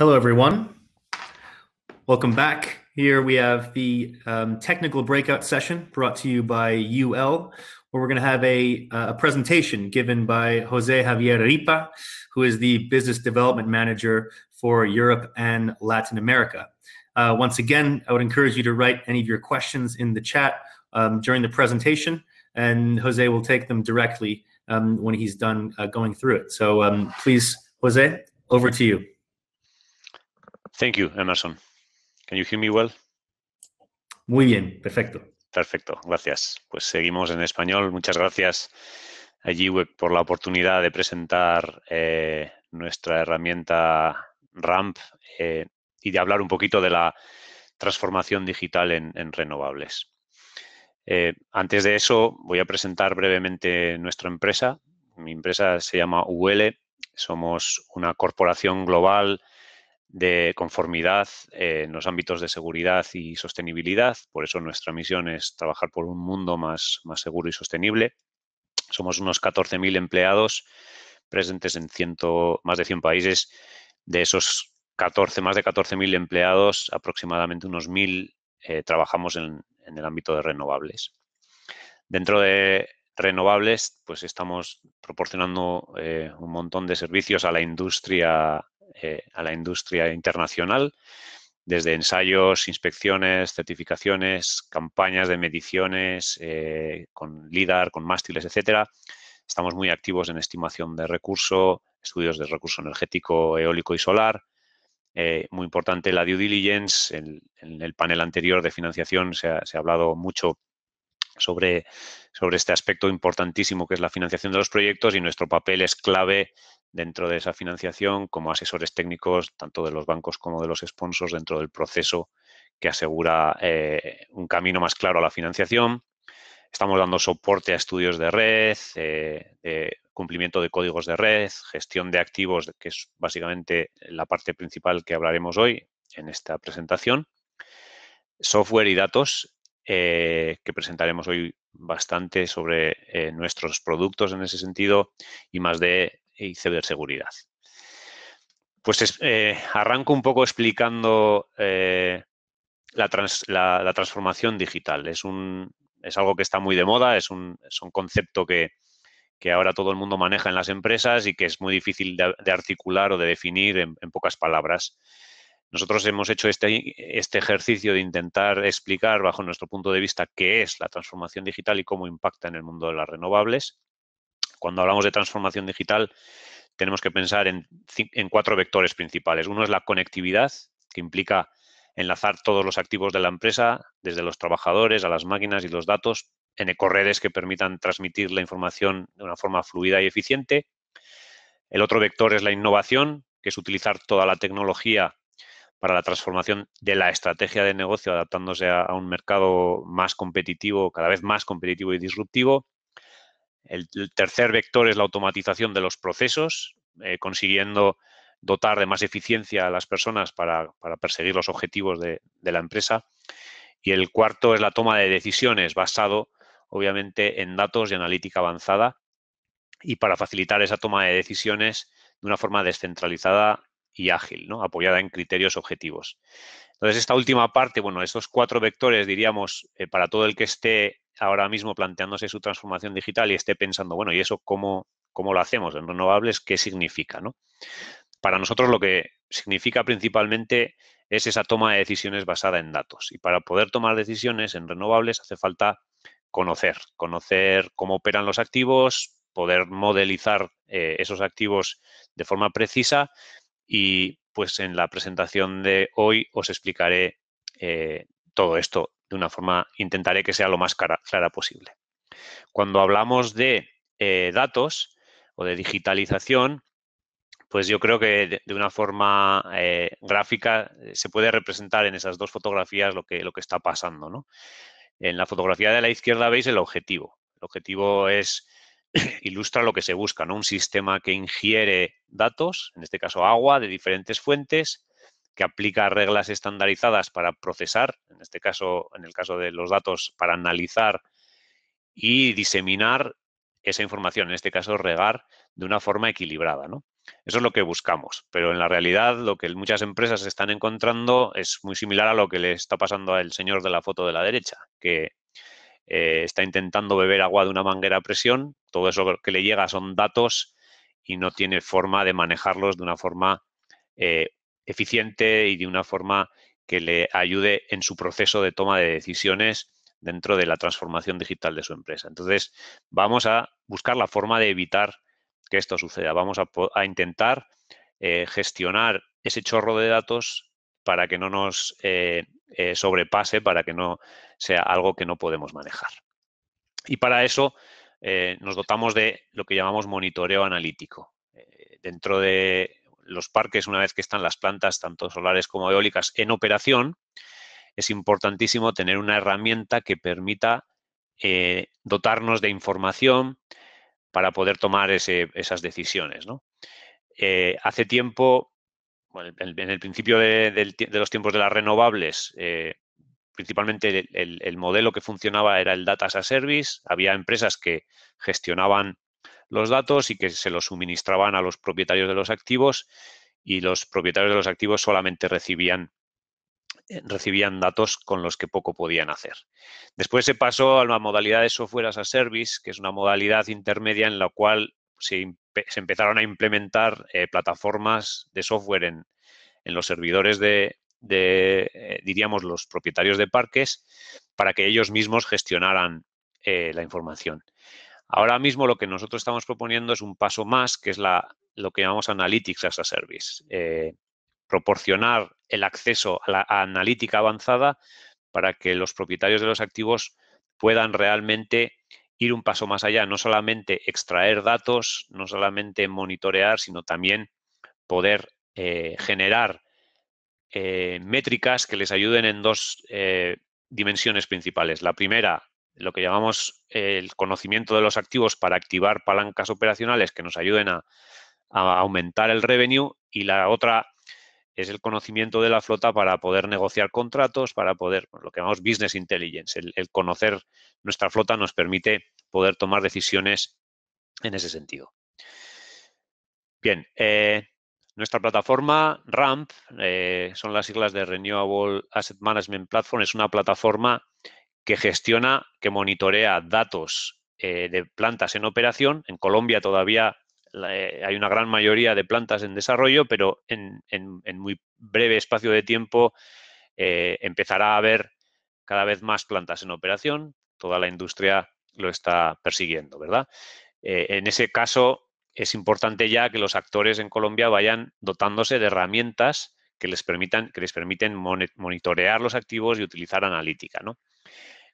Hello, everyone. Welcome back. Here we have the um, technical breakout session brought to you by UL, where we're going to have a, uh, a, presentation given by Jose Javier Ripa, who is the business development manager for Europe and Latin America. Uh, once again, I would encourage you to write any of your questions in the chat um, during the presentation, and Jose will take them directly um, when he's done uh, going through it. So um, please, Jose, over to you. Thank you, Emerson. Can you hear me well? Muy bien, perfecto. Perfecto, gracias. Pues seguimos en español. Muchas gracias a por la oportunidad de presentar eh, nuestra herramienta RAMP eh, y de hablar un poquito de la transformación digital en, renovables. Eh, antes de eso, voy a presentar brevemente nuestra empresa. Mi empresa se llama UL. Somos una corporación global de conformidad eh, en los ámbitos de seguridad y sostenibilidad. Por eso nuestra misión es trabajar por un mundo más, más seguro y sostenible. Somos unos 14.000 empleados presentes en ciento, más de 100 países. De esos 14, más de 14.000 empleados, aproximadamente unos 1.000 eh, trabajamos en, el ámbito de renovables. Dentro de renovables, pues estamos proporcionando eh, un montón de servicios a la industria eh, a la industria internacional, desde ensayos, inspecciones, certificaciones, campañas de mediciones eh, con LIDAR, con mástiles, etcétera. Estamos muy activos en estimación de recurso, estudios de recurso energético, eólico y solar. Eh, muy importante la due diligence. En, el panel anterior de financiación se ha, hablado mucho sobre, sobre, este aspecto importantísimo que es la financiación de los proyectos y nuestro papel es clave dentro de esa financiación como asesores técnicos, tanto de los bancos como de los sponsors, dentro del proceso que asegura eh, un camino más claro a la financiación. Estamos dando soporte a estudios de red, eh, cumplimiento de códigos de red, gestión de activos, que es básicamente la parte principal que hablaremos hoy en esta presentación. Software y datos, eh, que presentaremos hoy bastante sobre nuestros productos en ese sentido y más de y ciberseguridad. Pues eh, arranco un poco explicando eh, la, transformación digital. Es, un, es algo que está muy de moda, es un, concepto que, ahora todo el mundo maneja en las empresas y que es muy difícil de, articular o de definir en, pocas palabras. Nosotros hemos hecho este, este ejercicio de intentar explicar bajo nuestro punto de vista qué es la transformación digital y cómo impacta en el mundo de las renovables. Cuando hablamos de transformación digital, tenemos que pensar en, cuatro vectores principales. Uno es la conectividad, que implica enlazar todos los activos de la empresa, desde los trabajadores a las máquinas y los datos, en ecorredes que permitan transmitir la información de una forma fluida y eficiente. El otro vector es la innovación, que es utilizar toda la tecnología para la transformación de la estrategia de negocio adaptándose a un mercado más competitivo, cada vez más competitivo y disruptivo. El, tercer vector es la automatización de los procesos, eh, consiguiendo dotar de más eficiencia a las personas para, perseguir los objetivos de, la empresa. Y el cuarto es la toma de decisiones basado, obviamente, en datos y analítica avanzada y para facilitar esa toma de decisiones de una forma descentralizada y ágil, ¿no? apoyada en criterios objetivos. Entonces, esta última parte, bueno, estos cuatro vectores, diríamos, eh, para todo el que esté ahora mismo planteándose su transformación digital y esté pensando, bueno, ¿y eso cómo, cómo lo hacemos? En renovables, ¿qué significa? Para nosotros lo que significa principalmente es esa toma de decisiones basada en datos. Y para poder tomar decisiones en renovables hace falta conocer, conocer cómo operan los activos, poder modelizar eh, esos activos de forma precisa y pues en la presentación de hoy os explicaré eh, todo esto de una forma, intentaré que sea lo más clara posible. Cuando hablamos de eh, datos o de digitalización, pues yo creo que de, una forma eh, gráfica eh, se puede representar en esas dos fotografías lo que, lo que está pasando. ¿no? En la fotografía de la izquierda veis el objetivo. El objetivo es ilustra lo que se busca, ¿no? Un sistema que ingiere datos, en este caso agua, de diferentes fuentes, que aplica reglas estandarizadas para procesar, en este caso, en el caso de los datos, para analizar y diseminar esa información, en este caso regar de una forma equilibrada. ¿no? Eso es lo que buscamos, pero en la realidad lo que muchas empresas están encontrando es muy similar a lo que le está pasando al señor de la foto de la derecha, que eh, está intentando beber agua de una manguera a presión, todo eso que le llega son datos y no tiene forma de manejarlos de una forma eh, eficiente y de una forma que le ayude en su proceso de toma de decisiones dentro de la transformación digital de su empresa. Entonces, vamos a buscar la forma de evitar que esto suceda. Vamos a, intentar eh, gestionar ese chorro de datos para que no nos eh, eh, sobrepase, para que no sea algo que no podemos manejar. Y para eso nos dotamos de lo que llamamos monitoreo analítico. dentro de los parques, una vez que están las plantas, tanto solares como eólicas, en operación, es importantísimo tener una herramienta que permita eh, dotarnos de información para poder tomar esas decisiones. Eh, hace tiempo, en el principio de, los tiempos de las renovables, eh, principalmente el, el modelo que funcionaba era el Data as a Service. Había empresas que gestionaban los datos y que se los suministraban a los propietarios de los activos y los propietarios de los activos solamente recibían eh, recibían datos con los que poco podían hacer. Después se pasó a la modalidad de software as a service, que es una modalidad intermedia en la cual se, empezaron a implementar eh, plataformas de software en, en los servidores de, eh, diríamos, los propietarios de parques para que ellos mismos gestionaran la información. Ahora mismo lo que nosotros estamos proponiendo es un paso más, que es la, lo que llamamos Analytics as a Service. Eh, proporcionar el acceso a la analítica avanzada para que los propietarios de los activos puedan realmente ir un paso más allá, no solamente extraer datos, no solamente monitorear, sino también poder eh, generar eh, métricas que les ayuden en dos dimensiones principales. La primera, lo que llamamos el conocimiento de los activos para activar palancas operacionales que nos ayuden a, aumentar el revenue y la otra es el conocimiento de la flota para poder negociar contratos, para poder, lo que llamamos business intelligence, el, conocer nuestra flota nos permite poder tomar decisiones en ese sentido. Bien, eh, nuestra plataforma RAMP, eh, son las siglas de Renewable Asset Management Platform, es una plataforma que gestiona, que monitorea datos eh, de plantas en operación. En Colombia todavía eh, hay una gran mayoría de plantas en desarrollo, pero en, muy breve espacio de tiempo eh, empezará a haber cada vez más plantas en operación. Toda la industria lo está persiguiendo, ¿verdad? en ese caso, es importante ya que los actores en Colombia vayan dotándose de herramientas que les, permitan, que les permiten monitorear los activos y utilizar analítica, ¿no?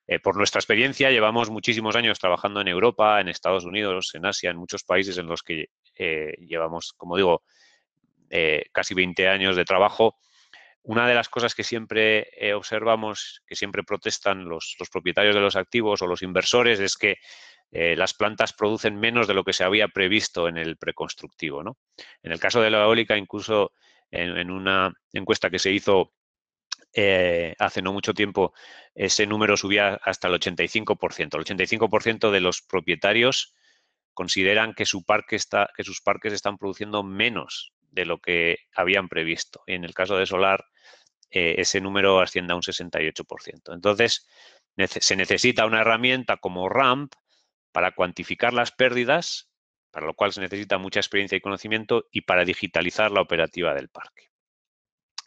Eh, por nuestra experiencia, llevamos muchísimos años trabajando en Europa, en Estados Unidos, en Asia, en muchos países en los que eh, llevamos, como digo, eh, casi 20 años de trabajo. Una de las cosas que siempre observamos, que siempre protestan los, propietarios de los activos o los inversores, es que las plantas producen menos de lo que se había previsto en el preconstructivo. En el caso de la eólica, incluso en una encuesta que se hizo eh, hace no mucho tiempo ese número subía hasta el 85%. El 85% de los propietarios consideran que, su parque está, que sus parques están produciendo menos de lo que habían previsto. Y en el caso de solar, eh, ese número asciende a un 68%. Entonces, se necesita una herramienta como RAMP para cuantificar las pérdidas, para lo cual se necesita mucha experiencia y conocimiento, y para digitalizar la operativa del parque.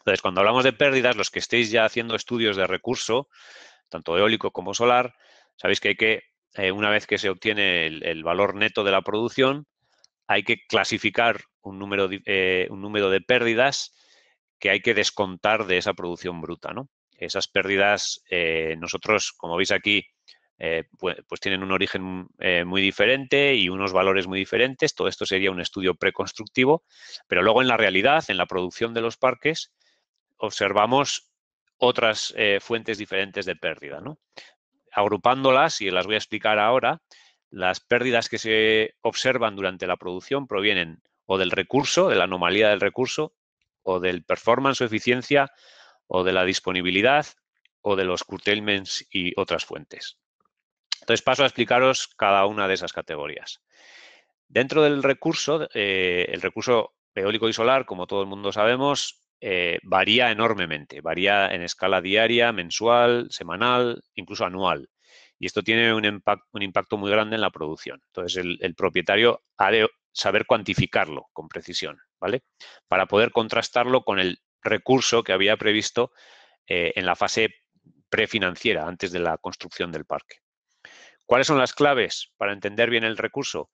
Entonces, cuando hablamos de pérdidas, los que estéis ya haciendo estudios de recurso, tanto eólico como solar, sabéis que hay que, eh, una vez que se obtiene el, valor neto de la producción, hay que clasificar un número, eh, un número de pérdidas que hay que descontar de esa producción bruta. Esas pérdidas, eh, nosotros, como veis aquí, pues, tienen un origen muy diferente y unos valores muy diferentes. Todo esto sería un estudio preconstructivo, pero luego en la realidad, en la producción de los parques, observamos otras eh, fuentes diferentes de pérdida. Agrupándolas, y las voy a explicar ahora, las pérdidas que se observan durante la producción provienen o del recurso, de la anomalía del recurso, o del performance o eficiencia, o de la disponibilidad, o de los curtailments y otras fuentes. Entonces paso a explicaros cada una de esas categorías. Dentro del recurso, eh, el recurso eólico y solar, como todo el mundo sabemos, eh, varía enormemente, varía en escala diaria, mensual, semanal, incluso anual. Y esto tiene un, un impacto muy grande en la producción. Entonces, el, propietario ha de saber cuantificarlo con precisión, ¿vale? Para poder contrastarlo con el recurso que había previsto eh, en la fase prefinanciera, antes de la construcción del parque. ¿Cuáles son las claves para entender bien el recurso?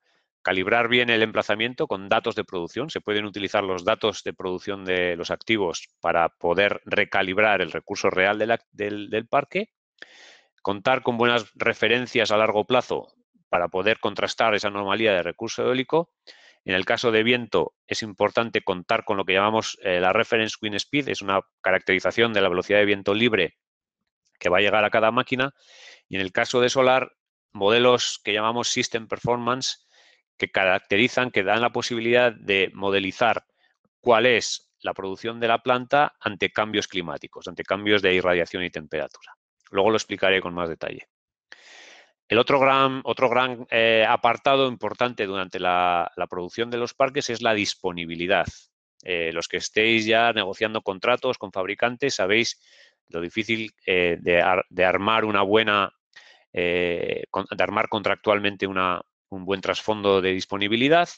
calibrar bien el emplazamiento con datos de producción. Se pueden utilizar los datos de producción de los activos para poder recalibrar el recurso real del, parque. Contar con buenas referencias a largo plazo para poder contrastar esa anomalía de recurso eólico. En el caso de viento, es importante contar con lo que llamamos eh, la reference wind speed, es una caracterización de la velocidad de viento libre que va a llegar a cada máquina. Y en el caso de solar, modelos que llamamos system performance, que caracterizan, que dan la posibilidad de modelizar cuál es la producción de la planta ante cambios climáticos, ante cambios de irradiación y temperatura. Luego lo explicaré con más detalle. El otro gran, otro gran eh, apartado importante durante la, producción de los parques es la disponibilidad. Eh, los que estéis ya negociando contratos con fabricantes sabéis lo difícil eh, de, de, armar una buena, de armar contractualmente una, un buen trasfondo de disponibilidad.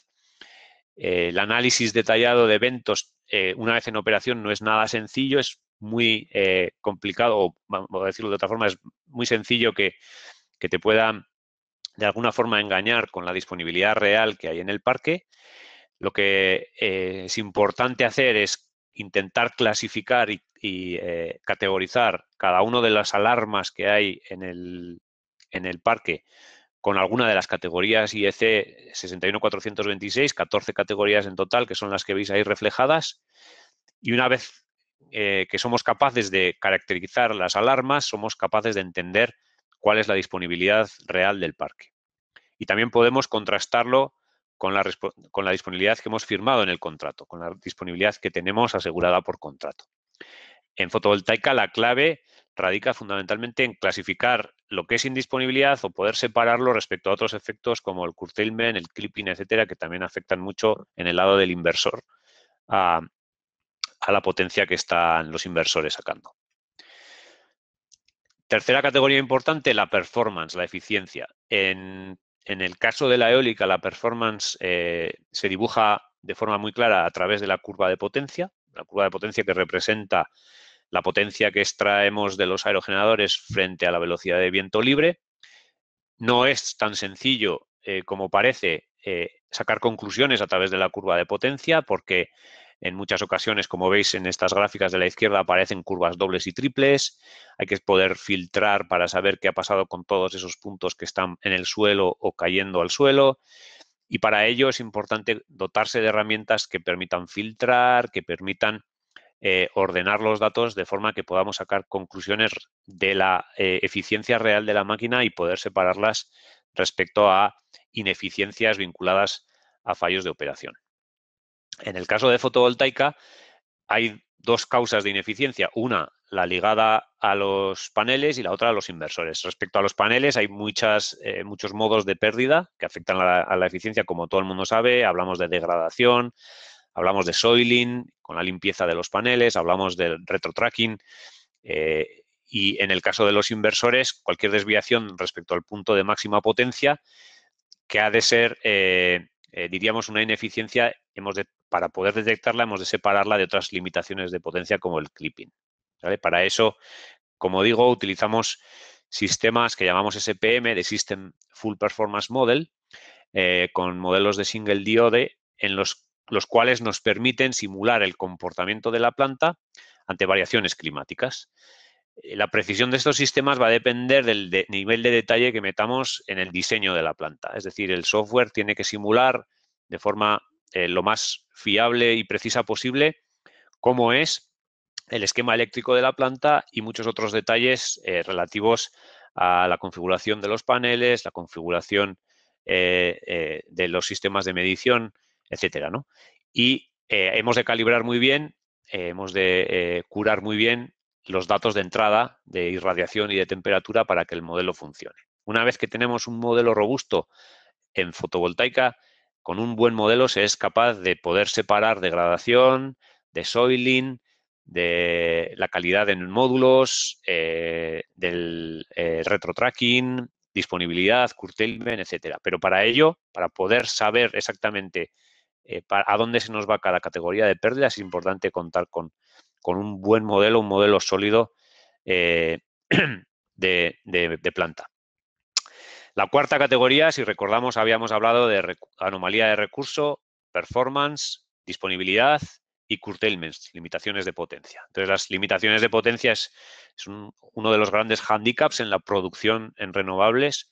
Eh, el análisis detallado de eventos eh, una vez en operación no es nada sencillo, es muy eh, complicado, o vamos a decirlo de otra forma, es muy sencillo que, te puedan de alguna forma engañar con la disponibilidad real que hay en el parque. Lo que es importante hacer es intentar clasificar y, categorizar cada una de las alarmas que hay en el, en el parque con alguna de las categorías IEC 61426, 14 categorías en total, que son las que veis ahí reflejadas. Y una vez eh, que somos capaces de caracterizar las alarmas, somos capaces de entender cuál es la disponibilidad real del parque. Y también podemos contrastarlo con la, con la disponibilidad que hemos firmado en el contrato, con la disponibilidad que tenemos asegurada por contrato. En fotovoltaica la clave radica fundamentalmente en clasificar lo que es indisponibilidad o poder separarlo respecto a otros efectos como el curtailment, el clipping, etcétera, que también afectan mucho en el lado del inversor a, la potencia que están los inversores sacando. Tercera categoría importante, la performance, la eficiencia. En, el caso de la eólica, la performance eh, se dibuja de forma muy clara a través de la curva de potencia, la curva de potencia que representa la potencia que extraemos de los aerogeneradores frente a la velocidad de viento libre. No es tan sencillo eh, como parece eh, sacar conclusiones a través de la curva de potencia porque en muchas ocasiones, como veis en estas gráficas de la izquierda, aparecen curvas dobles y triples. Hay que poder filtrar para saber qué ha pasado con todos esos puntos que están en el suelo o cayendo al suelo. Y para ello es importante dotarse de herramientas que permitan filtrar, que permitan eh, ordenar los datos de forma que podamos sacar conclusiones de la eh, eficiencia real de la máquina y poder separarlas respecto a ineficiencias vinculadas a fallos de operación. En el caso de fotovoltaica hay dos causas de ineficiencia. Una, la ligada a los paneles y la otra a los inversores. Respecto a los paneles hay muchas, eh, muchos modos de pérdida que afectan a la eficiencia, como todo el mundo sabe. Hablamos de degradación, hablamos de soiling con la limpieza de los paneles, hablamos del retrotracking. Eh, y en el caso de los inversores, cualquier desviación respecto al punto de máxima potencia, que ha de ser, eh, eh, diríamos, una ineficiencia, hemos para poder detectarla hemos de separarla de otras limitaciones de potencia como el clipping. Para eso, como digo, utilizamos sistemas que llamamos SPM, de System Full Performance Model, eh, con modelos de single diode en los los cuales nos permiten simular el comportamiento de la planta ante variaciones climáticas. Eh, la precisión de estos sistemas va a depender del nivel de detalle que metamos en el diseño de la planta. Es decir, el software tiene que simular de forma eh, lo más fiable y precisa posible cómo es el esquema eléctrico de la planta y muchos otros detalles eh, relativos a la configuración de los paneles, la configuración de los sistemas de medición, etcétera, ¿no? Y eh, hemos de calibrar muy bien, eh, hemos de eh, curar muy bien los datos de entrada de irradiación y de temperatura para que el modelo funcione. Una vez que tenemos un modelo robusto en fotovoltaica, con un buen modelo se es capaz de poder separar degradación, de soiling, de la calidad en módulos, del retrotracking, disponibilidad, curtailment, etcétera. Pero para ello, para poder saber exactamente eh, a dónde se nos va cada categoría de pérdida, es importante contar con, con un buen modelo, un modelo sólido eh, de, planta. La cuarta categoría, si recordamos, habíamos hablado de anomalía de recurso, performance, disponibilidad y curtailments, limitaciones de potencia. Entonces, las limitaciones de potencia es, uno de los grandes handicaps en la producción en renovables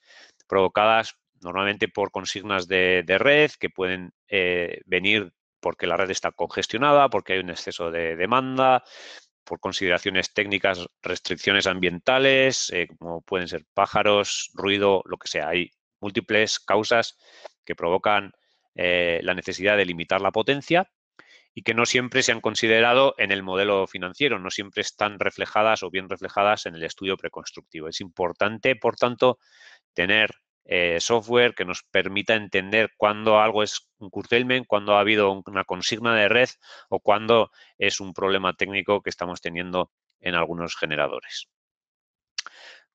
provocadas normalmente por consignas de, red que pueden eh, venir porque la red está congestionada, porque hay un exceso de demanda, por consideraciones técnicas, restricciones ambientales, eh, como pueden ser pájaros, ruido, lo que sea. Hay múltiples causas que provocan eh, la necesidad de limitar la potencia y que no siempre se han considerado en el modelo financiero, no siempre están reflejadas o bien reflejadas en el estudio preconstructivo. Es importante, por tanto, tener eh, software que nos permita entender cuándo algo es un curtailment, cuándo ha habido una consigna de red o cuándo es un problema técnico que estamos teniendo en algunos generadores.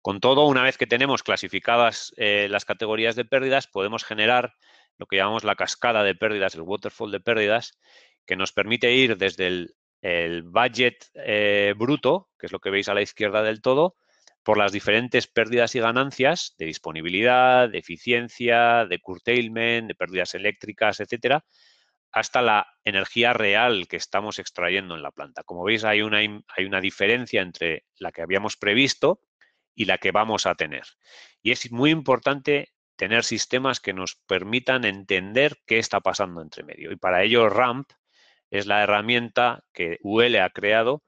Con todo, una vez que tenemos clasificadas eh, las categorías de pérdidas, podemos generar lo que llamamos la cascada de pérdidas, el waterfall de pérdidas, que nos permite ir desde el, budget eh, bruto, que es lo que veis a la izquierda del todo, por las diferentes pérdidas y ganancias de disponibilidad, de eficiencia, de curtailment, de pérdidas eléctricas, etcétera, hasta la energía real que estamos extrayendo en la planta. Como veis, hay una, hay una diferencia entre la que habíamos previsto y la que vamos a tener. Y es muy importante tener sistemas que nos permitan entender qué está pasando entre medio. Y para ello RAMP es la herramienta que UL ha creado,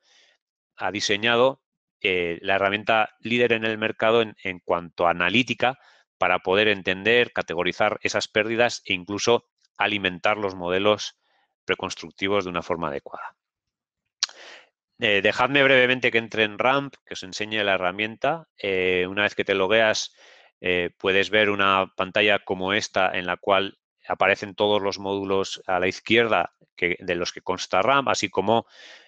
ha diseñado eh, la herramienta líder en el mercado en, cuanto a analítica para poder entender, categorizar esas pérdidas e incluso alimentar los modelos preconstructivos de una forma adecuada. Eh, dejadme brevemente que entre en RAMP, que os enseñe la herramienta. Eh, una vez que te logueas, puedes ver una pantalla como esta en la cual aparecen todos los módulos a la izquierda de los que consta RAMP, así como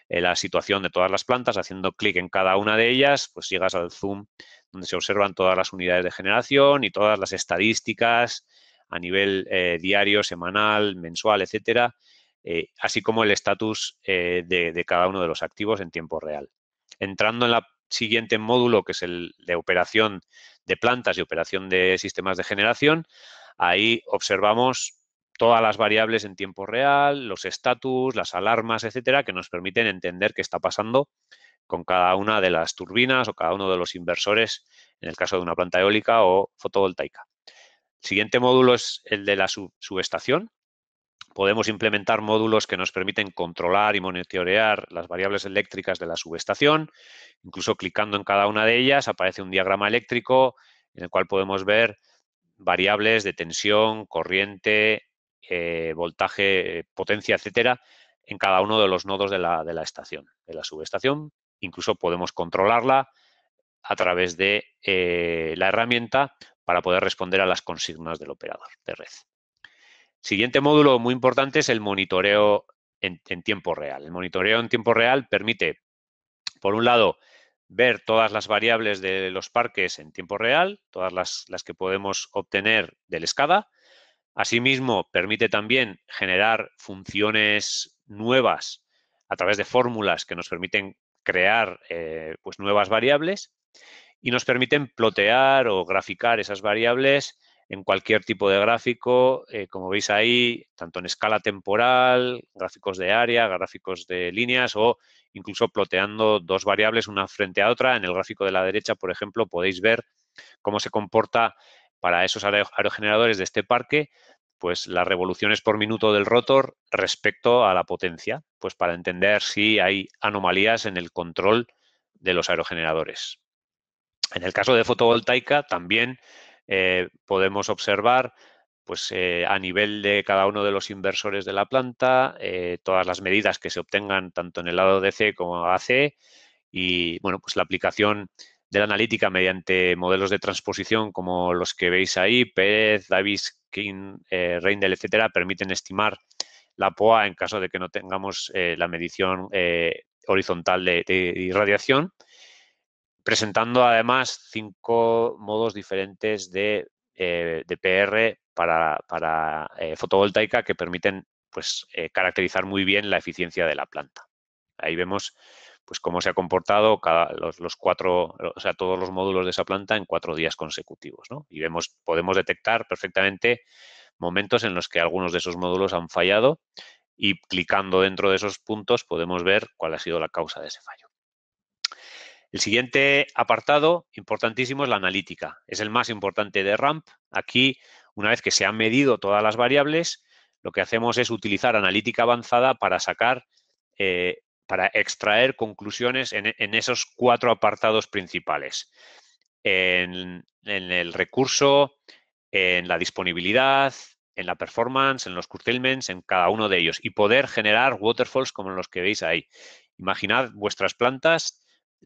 eh, la situación de todas las plantas, haciendo clic en cada una de ellas, pues llegas al zoom donde se observan todas las unidades de generación y todas las estadísticas a nivel eh, diario, semanal, mensual, etcétera, eh, así como el estatus de, cada uno de los activos en tiempo real. Entrando en el siguiente módulo, que es el de operación de plantas y operación de sistemas de generación, ahí observamos todas las variables en tiempo real, los estatus, las alarmas, etcétera, que nos permiten entender qué está pasando con cada una de las turbinas o cada uno de los inversores, en el caso de una planta eólica o fotovoltaica. El siguiente módulo es el de la subestación. Podemos implementar módulos que nos permiten controlar y monitorear las variables eléctricas de la subestación. Incluso clicando en cada una de ellas aparece un diagrama eléctrico en el cual podemos ver variables de tensión, corriente, eh, voltaje, potencia, etcétera, en cada uno de los nodos de la, estación, de la subestación. Incluso podemos controlarla a través de eh, la herramienta para poder responder a las consignas del operador de red. Siguiente módulo muy importante es el monitoreo en, tiempo real. El monitoreo en tiempo real permite, por un lado, ver todas las variables de los parques en tiempo real, todas las, las que podemos obtener del SCADA, Asimismo, permite también generar funciones nuevas a través de fórmulas que nos permiten crear eh, pues nuevas variables y nos permiten plotear o graficar esas variables en cualquier tipo de gráfico, eh, como veis ahí, tanto en escala temporal, gráficos de área, gráficos de líneas o incluso ploteando dos variables una frente a otra. En el gráfico de la derecha, por ejemplo, podéis ver cómo se comporta para esos aerogeneradores de este parque, pues las revoluciones por minuto del rotor respecto a la potencia, pues para entender si hay anomalías en el control de los aerogeneradores. En el caso de fotovoltaica también eh, podemos observar pues, eh, a nivel de cada uno de los inversores de la planta, eh, todas las medidas que se obtengan tanto en el lado DC como AC y bueno, pues la aplicación de la analítica mediante modelos de transposición como los que veis ahí, Pérez, Davis, King, eh, Reindel, etcétera, permiten estimar la POA en caso de que no tengamos eh, la medición eh, horizontal de, irradiación, presentando además cinco modos diferentes de, PR para, para fotovoltaica que permiten pues, caracterizar muy bien la eficiencia de la planta. Ahí vemos pues cómo se ha comportado los, cuatro, o sea, todos los módulos de esa planta en cuatro días consecutivos, Y vemos, podemos detectar perfectamente momentos en los que algunos de esos módulos han fallado y clicando dentro de esos puntos podemos ver cuál ha sido la causa de ese fallo. El siguiente apartado importantísimo es la analítica. Es el más importante de RAMP. Aquí, una vez que se han medido todas las variables, lo que hacemos es utilizar analítica avanzada para sacar eh, para extraer conclusiones e, en, esos cuatro apartados principales. En, en, el recurso, en la disponibilidad, en la performance, en los curtailments, en cada uno de ellos y poder generar waterfalls como los que veis ahí. Imaginad vuestras plantas,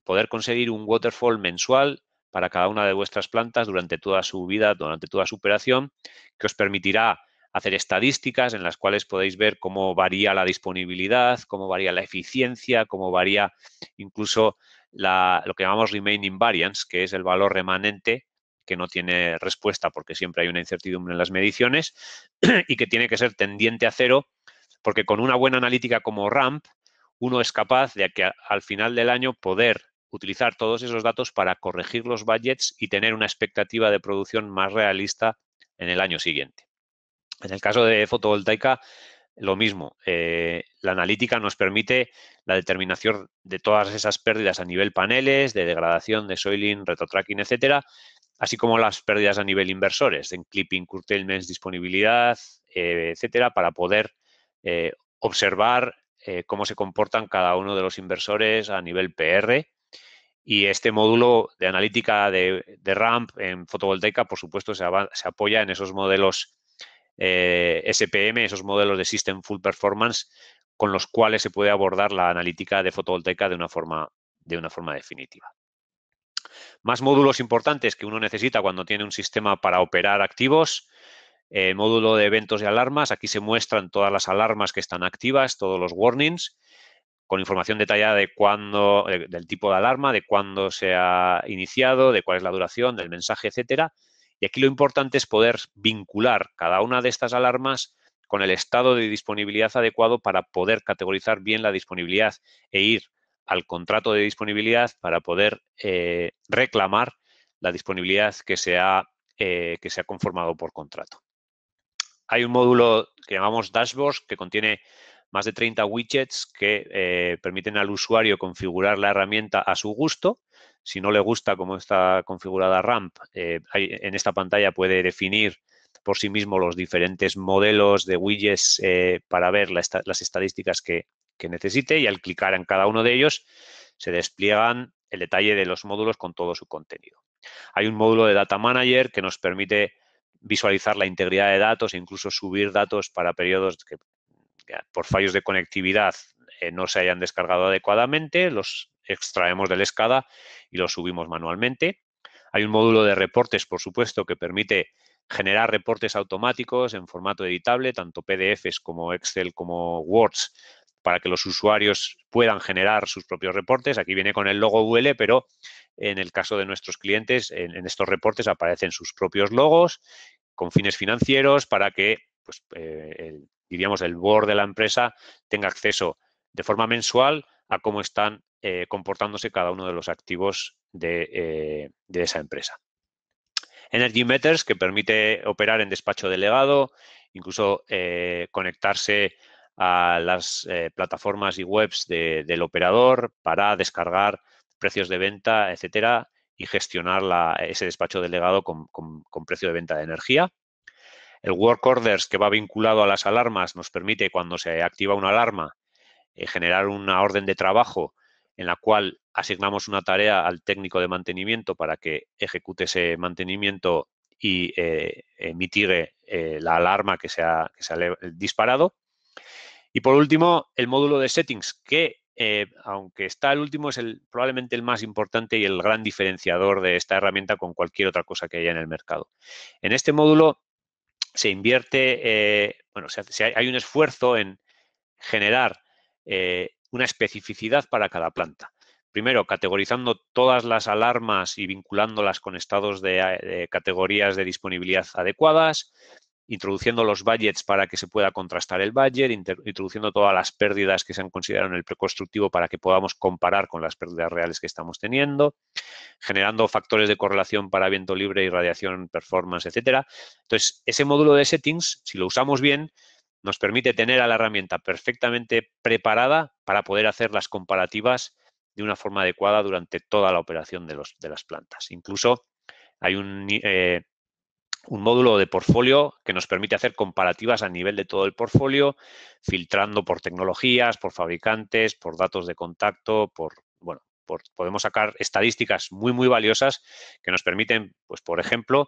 poder conseguir un waterfall mensual para cada una de vuestras plantas durante toda su vida, durante toda su operación, que os permitirá hacer estadísticas en las cuales podéis ver cómo varía la disponibilidad, cómo varía la eficiencia, cómo varía incluso lo que llamamos remaining variance, que es el valor remanente que no tiene respuesta porque siempre hay una incertidumbre en las mediciones y que tiene que ser tendiente a cero porque con una buena analítica como RAMP uno es capaz de que al final del año poder utilizar todos esos datos para corregir los budgets y tener una expectativa de producción más realista en el año siguiente. En el caso de fotovoltaica, lo mismo. Eh, la analítica nos permite la determinación de todas esas pérdidas a nivel paneles, de degradación, de soiling, retrotracking, etcétera, así como las pérdidas a nivel inversores, en clipping, curtailments, disponibilidad, eh, etcétera, para poder eh, observar cómo se comportan cada uno de los inversores a nivel PR. Y este módulo de analítica de, RAMP en fotovoltaica, por supuesto, se apoya en esos modelos eh, SPM, esos modelos de System Full Performance, con los cuales se puede abordar la analítica de fotovoltaica de una forma, de una forma definitiva. Más módulos importantes que uno necesita cuando tiene un sistema para operar activos. módulo de eventos y alarmas. Aquí se muestran todas las alarmas que están activas, todos los warnings, con información detallada de cuándo, del tipo de alarma, de cuándo se ha iniciado, de cuál es la duración, del mensaje, etcétera. Y aquí lo importante es poder vincular cada una de estas alarmas con el estado de disponibilidad adecuado para poder categorizar bien la disponibilidad e ir al contrato de disponibilidad para poder eh, reclamar la disponibilidad que se, ha, eh, que se ha conformado por contrato. Hay un módulo que llamamos Dashboard que contiene más de 30 widgets que eh, permiten al usuario configurar la herramienta a su gusto si no le gusta cómo está configurada RAMP, eh, en esta pantalla puede definir por sí mismo los diferentes modelos de widgets eh, para ver las estadísticas que, necesite y al clicar en cada uno de ellos se despliegan el detalle de los módulos con todo su contenido. Hay un módulo de Data Manager que nos permite visualizar la integridad de datos e incluso subir datos para periodos que, por fallos de conectividad eh, no se hayan descargado adecuadamente, los extraemos de la escada y lo subimos manualmente. Hay un módulo de reportes, por supuesto, que permite generar reportes automáticos en formato editable, tanto PDFs como Excel como Words, para que los usuarios puedan generar sus propios reportes. Aquí viene con el logo UL, pero en el caso de nuestros clientes, en, estos reportes aparecen sus propios logos con fines financieros para que, pues, eh, diríamos, el board de la empresa tenga acceso de forma mensual a cómo están eh, comportándose cada uno de los activos de, eh, esa empresa. Energy Meters, que permite operar en despacho delegado, incluso eh, conectarse a las plataformas y webs del operador para descargar precios de venta, etcétera, y gestionar ese despacho delegado con, precio de venta de energía. El work orders que va vinculado a las alarmas nos permite cuando se activa una alarma generar una orden de trabajo en la cual asignamos una tarea al técnico de mantenimiento para que ejecute ese mantenimiento y eh, mitigue eh, la alarma que se, ha, eh, disparado. Y por último, el módulo de settings, que aunque está el último, es probablemente el más importante y el gran diferenciador de esta herramienta con cualquier otra cosa que haya en el mercado. En este módulo se invierte, bueno, hay, un esfuerzo en generar una especificidad para cada planta. Primero, categorizando todas las alarmas y vinculándolas con estados de, eh, categorías de disponibilidad adecuadas, introduciendo los budgets para que se pueda contrastar el budget, introduciendo todas las pérdidas que se han considerado en el preconstructivo para que podamos comparar con las pérdidas reales que estamos teniendo, generando factores de correlación para viento libre, y radiación, performance, etcétera. Entonces, ese módulo de settings, si lo usamos bien, nos permite tener a la herramienta perfectamente preparada para poder hacer las comparativas de una forma adecuada durante toda la operación de, las plantas. Incluso hay eh, un, módulo de portfolio que nos permite hacer comparativas a nivel de todo el portfolio, filtrando por tecnologías, por fabricantes, por datos de contacto, por, bueno, por, podemos sacar estadísticas muy, muy valiosas que nos permiten, pues, por ejemplo,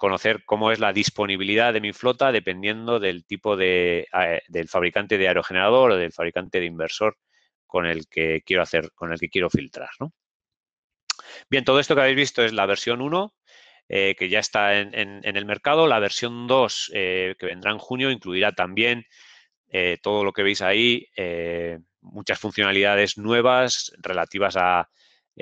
conocer cómo es la disponibilidad de mi flota dependiendo del tipo de, eh, del fabricante de aerogenerador o del fabricante de inversor con el que quiero hacer, con el que quiero filtrar. Bien, todo esto que habéis visto es la versión 1, eh, que ya está en, el mercado. La versión 2, eh, que vendrá en junio, incluirá también todo lo que veis ahí, muchas funcionalidades nuevas relativas a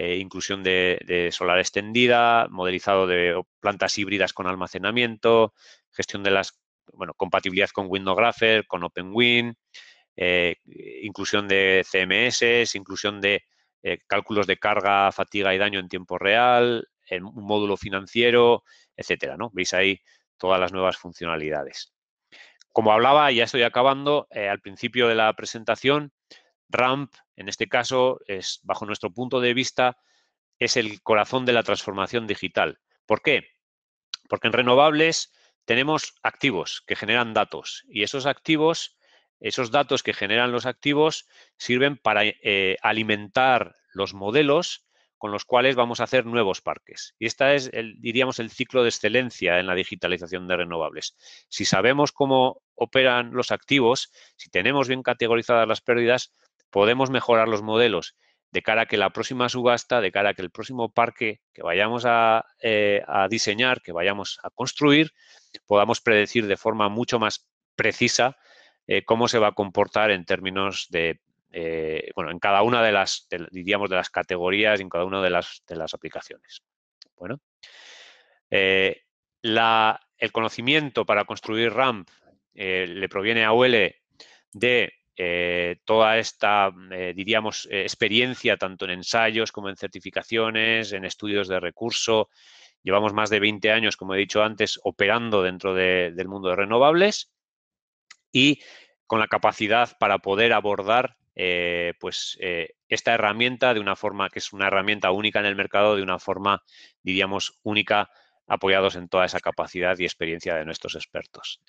eh, inclusión de, solar extendida, modelizado de plantas híbridas con almacenamiento, gestión de las, bueno, compatibilidad con Windows Grapher, con OpenWin, eh, inclusión de CMS, inclusión de eh, cálculos de carga, fatiga y daño en tiempo real, un módulo financiero, etcétera, ¿no? Veis ahí todas las nuevas funcionalidades. Como hablaba, ya estoy acabando, eh, al principio de la presentación RAMP, en este caso, es, bajo nuestro punto de vista, es el corazón de la transformación digital. ¿Por qué? Porque en renovables tenemos activos que generan datos y esos activos, esos datos que generan los activos sirven para eh, alimentar los modelos con los cuales vamos a hacer nuevos parques. Y esta es, el, diríamos, el ciclo de excelencia en la digitalización de renovables. Si sabemos cómo operan los activos, si tenemos bien categorizadas las pérdidas, podemos mejorar los modelos de cara a que la próxima subasta, de cara a que el próximo parque que vayamos a, eh, diseñar, que vayamos a construir, podamos predecir de forma mucho más precisa eh, cómo se va a comportar en términos de, eh, bueno, en cada una de las, diríamos, de las categorías, y en cada una de las, de las aplicaciones. Bueno, el conocimiento para construir RAMP le proviene a UL de eh, toda esta, eh, diríamos, eh, experiencia tanto en ensayos como en certificaciones, en estudios de recurso. Llevamos más de 20 años, como he dicho antes, operando dentro del mundo de renovables y con la capacidad para poder abordar pues, esta herramienta de una forma que es una herramienta única en el mercado, de una forma, diríamos, única apoyados en toda esa capacidad y experiencia de nuestros expertos.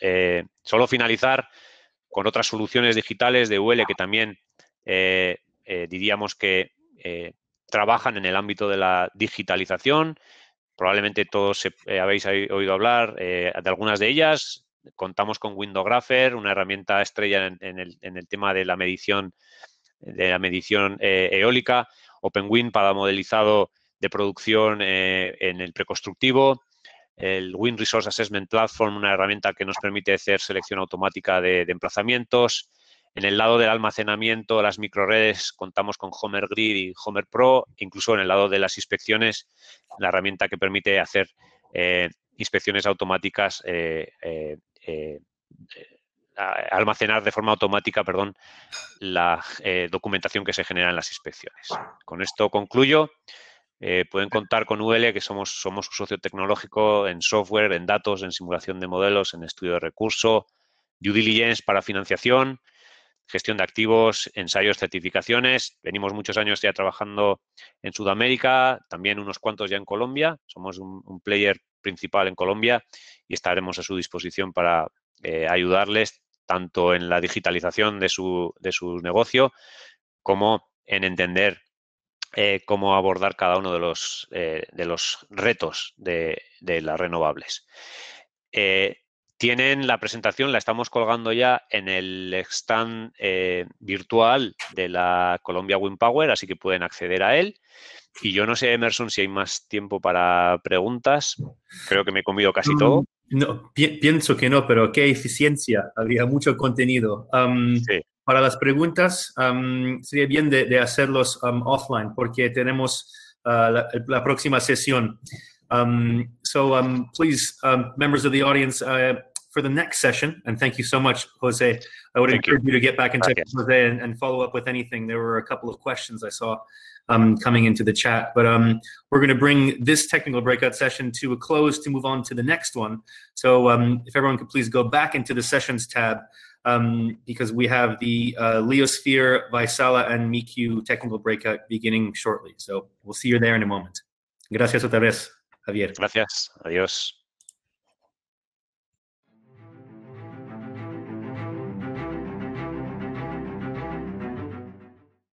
solo finalizar con otras soluciones digitales de UL que también eh, eh, diríamos que eh, trabajan en el ámbito de la digitalización. Probablemente todos habéis oído hablar de algunas de ellas. Contamos con Windographer, una herramienta estrella en, el, tema de la medición, de la medición eólica, OpenWind para modelizado de producción en el preconstructivo, el Win Resource Assessment Platform, una herramienta que nos permite hacer selección automática de, emplazamientos. En el lado del almacenamiento, las microredes, contamos con Homer Grid y Homer Pro. Incluso en el lado de las inspecciones, la herramienta que permite hacer eh, inspecciones automáticas, eh, eh, almacenar de forma automática, perdón, la documentación que se genera en las inspecciones. Con esto concluyo. Eh, pueden contar con UL, que somos, somos su socio tecnológico en software, en datos, en simulación de modelos, en estudio de recurso, due diligence para financiación, gestión de activos, ensayos, certificaciones. Venimos muchos años ya trabajando en Sudamérica, también unos cuantos ya en Colombia. Somos un, player principal en Colombia y estaremos a su disposición para eh, ayudarles tanto en la digitalización de su, de su negocio como en entender eh, cómo abordar cada uno de los, eh, de los retos de, las renovables. Eh, tienen la presentación, la estamos colgando ya en el stand virtual de la Colombia Wind Power, así que pueden acceder a él. Y yo no sé, Emerson, si hay más tiempo para preguntas. Creo que me he comido casi todo. Mm, no, pienso que no, pero qué eficiencia. Había mucho contenido. sí. para las preguntas um, sería bien de, de hacerlos um, offline porque tenemos uh, la, la, próxima sesión. Um, so please, members of the audience, uh, for the next session, and thank you so much, Jose. I would thank encourage you. you. to get back in touch with Jose and, and, follow up with anything. There were a couple of questions I saw um, coming into the chat, but um, we're going to bring this technical breakout session to a close to move on to the next one. So um, if everyone could please go back into the sessions tab um, because we have the uh, Leosphere, Vaisala, and Mikyu technical breakout beginning shortly. So we'll see you there in a moment. Gracias otra vez, Javier. Gracias. Adiós.